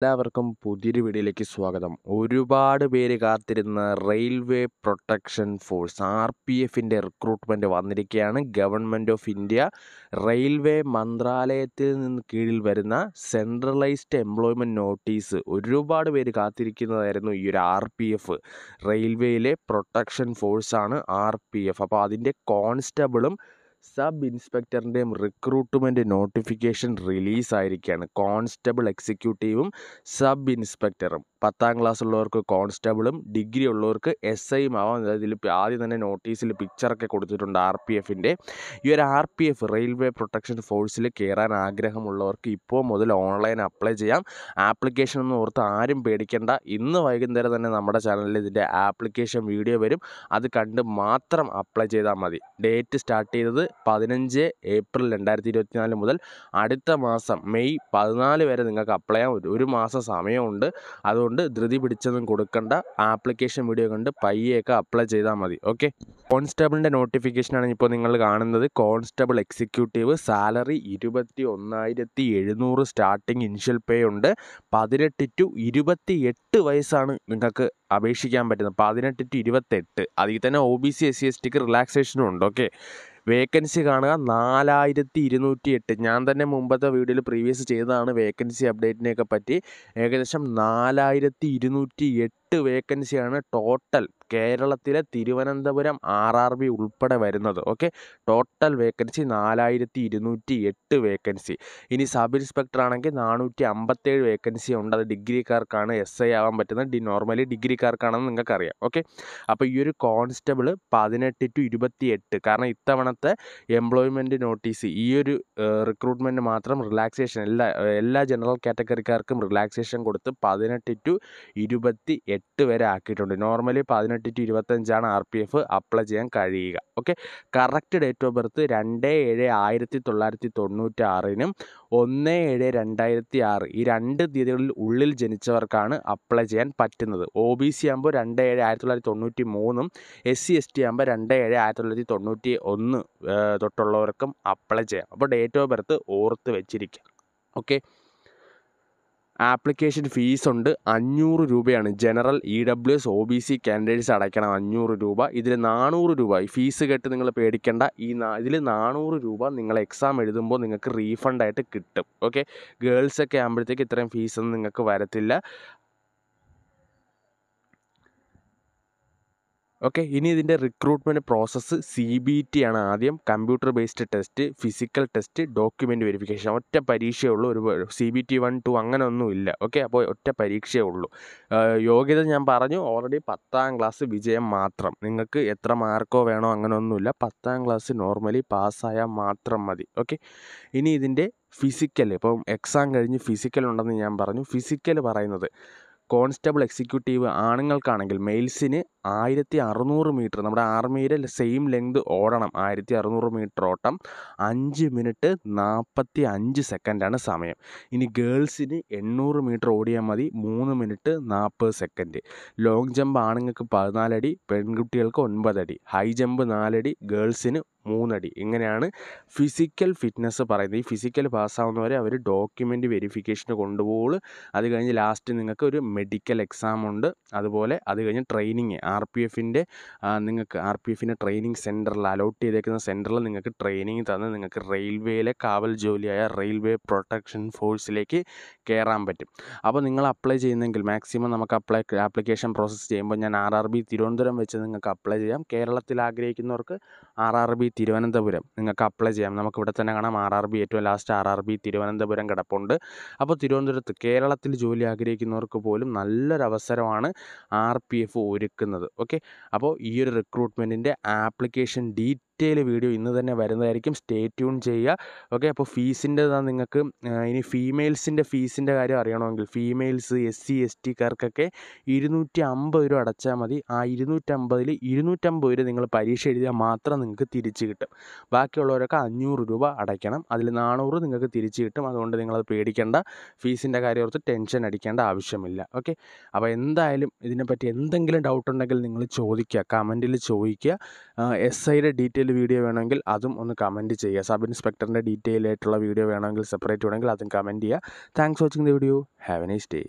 എല്ലാവർക്കും പുതിയൊരു വീഡിയോയിലേക്ക് സ്വാഗതം ഒരുപാട് പേര് കാത്തിരുന്ന railway protection force R P എഫിൻ്റെ റിക്രൂട്ട്മെൻ്റ് വന്നിരിക്കുകയാണ് ഗവൺമെൻറ് ഓഫ് ഇന്ത്യ റെയിൽവേ മന്ത്രാലയത്തിൽ നിന്ന് കീഴിൽ വരുന്ന സെൻട്രലൈസ്ഡ് എംപ്ലോയ്മെൻറ്റ് നോട്ടീസ് ഒരുപാട് പേര് കാത്തിരിക്കുന്നതായിരുന്നു ഈ ഒരു ആർ പി എഫ് റെയിൽവേയിലെ പ്രൊട്ടക്ഷൻ ഫോഴ്സാണ് ആർ പി എഫ് അപ്പോൾ അതിൻ്റെ കോൺസ്റ്റബിളും സബ് ഇൻസ്പെക്ടറിൻ്റെ റിക്രൂട്ട്മെൻറ്റ് നോട്ടിഫിക്കേഷൻ റിലീസായിരിക്കുകയാണ് കോൺസ്റ്റബിൾ എക്സിക്യൂട്ടീവും സബ് ഇൻസ്പെക്ടറും പത്താം ക്ലാസ് ഉള്ളവർക്ക് കോൺസ്റ്റബിളും ഡിഗ്രി ഉള്ളവർക്ക് എസ് ഐയും ആവാം ഇതിൽ ആദ്യം തന്നെ നോട്ടീസിൽ പിക്ചറൊക്കെ കൊടുത്തിട്ടുണ്ട് ആർ പി എഫിൻ്റെ ഈ ഒരു R P F railway protection ഫോഴ്സിൽ കയറാൻ ആഗ്രഹമുള്ളവർക്ക് ഇപ്പോൾ മുതൽ ഓൺലൈൻ അപ്ലൈ ചെയ്യാം ആപ്ലിക്കേഷൻ ഒന്നും ഓർത്ത് ആരും പേടിക്കേണ്ട ഇന്ന് വൈകുന്നേരം തന്നെ നമ്മുടെ ചാനലിൽ ഇതിൻ്റെ ആപ്ലിക്കേഷൻ വീഡിയോ വരും അത് കണ്ട് മാത്രം അപ്ലൈ ചെയ്താൽ മതി ഡേറ്റ് സ്റ്റാർട്ട് ചെയ്തത് പതിനഞ്ച് ഏപ്രിൽ രണ്ടായിരത്തി ഇരുപത്തിനാല് മുതൽ അടുത്ത മാസം മെയ് പതിനാല് വരെ നിങ്ങൾക്ക് അപ്ലൈ ചെയ്യാം ഒരു മാസം സമയമുണ്ട് അതുകൊണ്ട് അതുകൊണ്ട് ധൃതി പിടിച്ചൊന്നും കൊടുക്കണ്ട ആപ്ലിക്കേഷൻ വീഡിയോ കണ്ട് പയ്യൊക്കെ അപ്ലൈ ചെയ്താൽ മതി ഓക്കെ കോൺസ്റ്റബിളിൻ്റെ നോട്ടിഫിക്കേഷനാണ് ഇപ്പോൾ നിങ്ങൾ കാണുന്നത് കോൺസ്റ്റബിൾ എക്സിക്യൂട്ടീവ് സാലറി ഇരുപത്തി ഒന്നായിരത്തി എഴുന്നൂറ് സ്റ്റാർട്ടിങ് ഇൻഷ്യൽ പേ ഉണ്ട് പതിനെട്ട് ടു ഇരുപത്തി എട്ട് വയസ്സാണ് നിങ്ങൾക്ക് അപേക്ഷിക്കാൻ പറ്റുന്നത് പതിനെട്ട് ടു ഇരുപത്തെട്ട് അതിൽ തന്നെ O B C S C S ടിക്ക് റിലാക്സേഷനും ഉണ്ട് ഓക്കെ വേക്കൻസി കാണുക നാലായിരത്തി ഇരുന്നൂറ്റി എട്ട് ഞാൻ തന്നെ മുമ്പത്തെ വീഡിയോയിൽ പ്രീവിയസ് ചെയ്തതാണ് വേക്കൻസി അപ്ഡേറ്റിനെയൊക്കെ പറ്റി ഏകദേശം നാലായിരത്തി ഇരുന്നൂറ്റി എട്ട് എട്ട് വേക്കൻസിയാണ് ടോട്ടൽ കേരളത്തിലെ തിരുവനന്തപുരം ആർ ആർ ബി ഉൾപ്പെടെ വരുന്നത് ഓക്കെ ടോട്ടൽ വേക്കൻസി നാലായിരത്തി ഇരുന്നൂറ്റി എട്ട് വേക്കൻസി ഇനി സബ് ഇൻസ്പെക്ടർ ആണെങ്കിൽ നാനൂറ്റി അമ്പത്തേഴ് വേക്കൻസി ഉണ്ട് അത് ഡിഗ്രിക്കാർക്കാണ് എസ് ഐ ആവാൻ പറ്റുന്നത് ഡി നോർമലി ഡിഗ്രിക്കാർക്കാണെന്ന് നിങ്ങൾക്കറിയാം ഓക്കെ അപ്പോൾ ഈ ഒരു കോൺസ്റ്റബിൾ പതിനെട്ട് ടു ഇരുപത്തി എട്ട് കാരണം ഇത്തവണത്തെ എംപ്ലോയ്മെൻറ്റ് നോട്ടീസ് ഈ ഒരു റിക്രൂട്ട്മെൻറ്റ് മാത്രം റിലാക്സേഷൻ എല്ലാ എല്ലാ ജനറൽ കാറ്റഗറിക്കാർക്കും റിലാക്സേഷൻ കൊടുത്ത് പതിനെട്ട് ടു ഇരുപത്തി എട്ട് വരെ ആക്കിയിട്ടുണ്ട് നോർമലി പതിനെട്ട് ടു ഇരുപത്തഞ്ചാണ് ആർ പി എഫ് അപ്ലൈ ചെയ്യാൻ കഴിയുക okay correct date of birth രണ്ട് ഏഴ് ആയിരത്തി തൊള്ളായിരത്തി തൊണ്ണൂറ്റാറിനും ഒന്ന് ഏഴ് രണ്ടായിരത്തി ആറ് ഈ രണ്ട് തീയതികളിൽ ഉള്ളിൽ ജനിച്ചവർക്കാണ് അപ്ലൈ ചെയ്യാൻ പറ്റുന്നത് ഒ ബി സി ആകുമ്പോൾ രണ്ട് ഏഴ് ആയിരത്തി തൊള്ളായിരത്തി തൊണ്ണൂറ്റി മൂന്നും എസ് സി എസ് ടി ആകുമ്പോൾ രണ്ട് ഏഴ് ആയിരത്തി തൊള്ളായിരത്തി തൊണ്ണൂറ്റി ഒന്ന് തൊട്ടുള്ളവർക്കും അപ്ലൈ ചെയ്യാം അപ്പോൾ ഡേറ്റ് ഓഫ് ബർത്ത് ഓർത്ത് വെച്ചിരിക്കുക ഓക്കെ ആപ്ലിക്കേഷൻ ഫീസുണ്ട് അഞ്ഞൂറ് രൂപയാണ് general E W S O B C candidates അടയ്ക്കണം അഞ്ഞൂറ് രൂപ ഇതിൽ നാനൂറ് രൂപ ഈ ഫീസ് കെട്ട് നിങ്ങൾ പേടിക്കേണ്ട ഈ ഇതിൽ നാനൂറ് രൂപ നിങ്ങൾ എക്സാം എഴുതുമ്പോൾ നിങ്ങൾക്ക് റീഫണ്ടായിട്ട് കിട്ടും ഓക്കെ ഗേൾസൊക്കെ ആകുമ്പോഴത്തേക്ക് ഇത്രയും ഫീസൊന്നും നിങ്ങൾക്ക് വരത്തില്ല ഓക്കെ ഇനി ഇതിൻ്റെ recruitment process C B T ആണ് ആദ്യം computer based test physical test document verification ഒറ്റ പരീക്ഷയേ ഉള്ളൂ ഒരു C B T one two അങ്ങനെ ഒന്നും ഇല്ല ഓക്കെ അപ്പോൾ ഒറ്റ പരീക്ഷയേ ഉള്ളൂ യോഗ്യത ഞാൻ പറഞ്ഞു ഓൾറെഡി പത്താം ക്ലാസ് വിജയം മാത്രം നിങ്ങൾക്ക് എത്ര മാർക്കോ വേണോ അങ്ങനെ ഒന്നുമില്ല പത്താം ക്ലാസ് നോർമലി പാസ്സായാൽ മാത്രം മതി ഓക്കെ ഇനി ഇതിൻ്റെ ഫിസിക്കൽ ഇപ്പം എക്സാം കഴിഞ്ഞ് ഫിസിക്കൽ ഉണ്ടെന്ന് ഞാൻ പറഞ്ഞു ഫിസിക്കൽ പറയുന്നത് കോൺസ്റ്റബിൾ എക്സിക്യൂട്ടീവ് ആണുങ്ങൾക്കാണെങ്കിൽ മെയിൽസിന് ആയിരത്തി അറുന്നൂറ് മീറ്റർ നമ്മുടെ ആർമിയിലെ സെയിം ലെങ്ത് ഓടണം ആയിരത്തി അറുന്നൂറ് മീറ്റർ ഓട്ടം അഞ്ച് മിനിറ്റ് നാൽപ്പത്തി അഞ്ച് സെക്കൻഡാണ് സമയം ഇനി ഗേൾസിന് എണ്ണൂറ് മീറ്റർ ഓടിയാൽ മതി മൂന്ന് മിനിറ്റ് നാൽപ്പത് സെക്കൻഡ് ലോങ് ജമ്പ് ആണുങ്ങൾക്ക് പതിനാലടി പെൺകുട്ടികൾക്ക് ഒൻപതടി ഹൈ ജമ്പ് നാലടി ഗേൾസിന് മൂന്നടി ഇങ്ങനെയാണ് ഫിസിക്കൽ ഫിറ്റ്നസ് പറയുന്നത് ഈ ഫിസിക്കൽ പാസ്സാവുന്നവരെ അവർ ഡോക്യുമെൻ്റ് വെരിഫിക്കേഷന് കൊണ്ടുപോകുള്ളൂ അത് കഴിഞ്ഞ് ലാസ്റ്റ് നിങ്ങൾക്ക് ഒരു മെഡിക്കൽ എക്സാം ഉണ്ട് അതുപോലെ അത് കഴിഞ്ഞ് ട്രെയിനിങ് ആർ പി എഫിൻ്റെ നിങ്ങൾക്ക് ആർ പി എഫിൻ്റെ ട്രെയിനിങ് സെൻറ്ററിൽ അലോട്ട് ചെയ്തേക്കുന്ന സെൻറ്ററിൽ നിങ്ങൾക്ക് ട്രെയിനിങ് തന്ന് നിങ്ങൾക്ക് റെയിൽവേയിലെ കാവൽ ജോലിയായ റെയിൽവേ പ്രൊട്ടക്ഷൻ ഫോഴ്സിലേക്ക് കയറാൻ പറ്റും അപ്പോൾ നിങ്ങൾ അപ്ലൈ ചെയ്യുന്നെങ്കിൽ മാക്സിമം നമുക്ക് അപ്ലൈ ആപ്ലിക്കേഷൻ പ്രോസസ്സ് ചെയ്യുമ്പോൾ ഞാൻ ആർ ആർ ബി തിരുവനന്തപുരം വെച്ച് നിങ്ങൾക്ക് അപ്ലൈ ചെയ്യാം കേരളത്തിൽ ആഗ്രഹിക്കുന്നവർക്ക് ആർ ആർ ബി തിരുവനന്തപുരം നിങ്ങൾക്ക് അപ്ലൈ ചെയ്യാം നമുക്ക് ഇവിടെ തന്നെ കാണാം ആർ ആർ ബി ഏറ്റവും last R R B Thiruvananthapuram കിടപ്പുണ്ട് അപ്പോൾ തിരുവനന്തപുരത്ത് കേരളത്തിൽ ജോലി ആഗ്രഹിക്കുന്നവർക്ക് പോലും നല്ലൊരു അവസരമാണ് ആർ പി എഫ് ഒരുക്കുന്നത് ഓക്കെ അപ്പോൾ ഈ ഒരു റിക്രൂട്ട്മെൻറ്റിൻ്റെ ആപ്ലിക്കേഷൻ ഡീറ്റ് ഡീറ്റെയിൽ വീഡിയോ ഇന്ന് തന്നെ വരുന്നതായിരിക്കും സ്റ്റേ ട്യൂൺ ചെയ്യുക ഓക്കെ അപ്പോൾ ഫീസിൻ്റെ നിങ്ങൾക്ക് ഇനി ഫീമെയിൽസിൻ്റെ ഫീസിൻ്റെ കാര്യം അറിയണമെങ്കിൽ ഫീമെയിൽസ് എസ് സി എസ് ടിക്കാർക്കൊക്കെ ഇരുന്നൂറ്റി അമ്പത് രൂപ അടച്ചാൽ മതി ആ ഇരുന്നൂറ്റമ്പതിൽ ഇരുന്നൂറ്റമ്പത് രൂപ നിങ്ങൾ പരീക്ഷ എഴുതിയാൽ മാത്രം നിങ്ങൾക്ക് തിരിച്ച് കിട്ടും ബാക്കിയുള്ളവരൊക്കെ അഞ്ഞൂറ് രൂപ അടയ്ക്കണം അതിൽ നാനൂറ് നിങ്ങൾക്ക് തിരിച്ച് കിട്ടും അതുകൊണ്ട് നിങ്ങളത് പേടിക്കേണ്ട ഫീസിൻ്റെ കാര്യം ഓർത്ത് ടെൻഷൻ അടിക്കേണ്ട ആവശ്യമില്ല ഓക്കെ അപ്പോൾ എന്തായാലും ഇതിനെപ്പറ്റി എന്തെങ്കിലും ഡൗട്ട് ഉണ്ടെങ്കിൽ നിങ്ങൾ ചോദിക്കുക കമൻറ്റിൽ ചോദിക്കുക എസ് ഐയുടെ ഡീറ്റെയിൽ ഡീറ്റെയിൽഡ് വീഡിയോ വേണമെങ്കിൽ അതും ഒന്ന് കമൻറ്റ് ചെയ്യുക സബ് ഇൻസ്പെക്ടറിൻ്റെ ഡീറ്റെയിൽ ആയിട്ടുള്ള വീഡിയോ വേണമെങ്കിൽ സെപ്പറേറ്റ് വേണമെങ്കിൽ അതും കമൻറ്റ് ചെയ്യുക thanks watching the video have a nice day